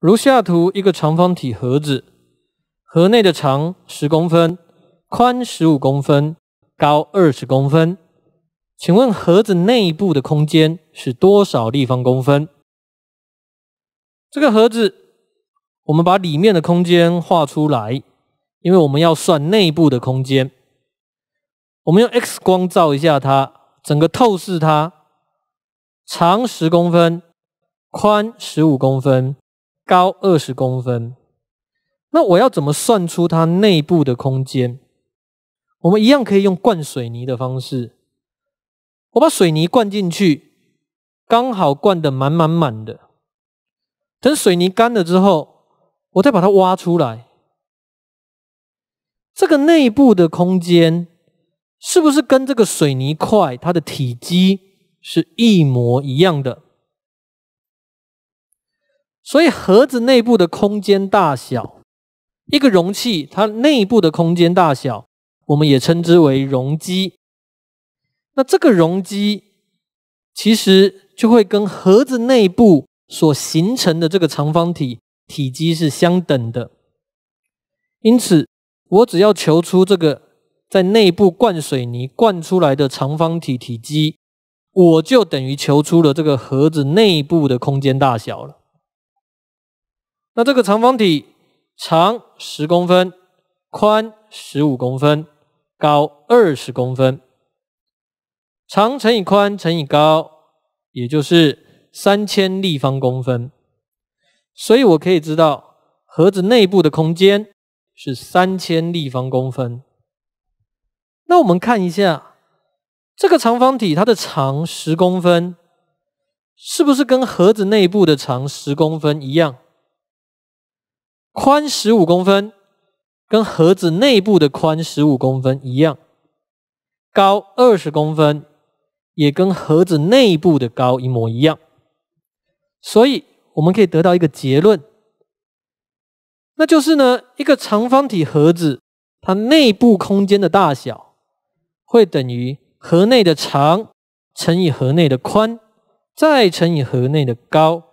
如下图，一个长方体盒子，盒内的长十公分，宽十五公分，高二十公分。请问盒子内部的空间是多少立方公分？这个盒子，我们把里面的空间画出来，因为我们要算内部的空间。我们用 X 光照一下它，整个透视它，长十公分，宽十五公分。高二十公分，那我要怎么算出它内部的空间？我们一样可以用灌水泥的方式，我把水泥灌进去，刚好灌的满满满的。等水泥干了之后，我再把它挖出来，这个内部的空间是不是跟这个水泥块它的体积是一模一样的？所以盒子内部的空间大小，一个容器它内部的空间大小，我们也称之为容积。那这个容积其实就会跟盒子内部所形成的这个长方体体积是相等的。因此，我只要求出这个在内部灌水泥灌出来的长方体体积，我就等于求出了这个盒子内部的空间大小了。那这个长方体长十公分，宽十五公分，高二十公分，长乘以宽乘以高，也就是三千立方公分。所以我可以知道盒子内部的空间是三千立方公分。那我们看一下这个长方体它的长十公分，是不是跟盒子内部的长十公分一样？宽十五公分，跟盒子内部的宽十五公分一样，高二十公分，也跟盒子内部的高一模一样。所以我们可以得到一个结论，那就是呢，一个长方体盒子，它内部空间的大小，会等于盒内的长乘以盒内的宽，再乘以盒内的高。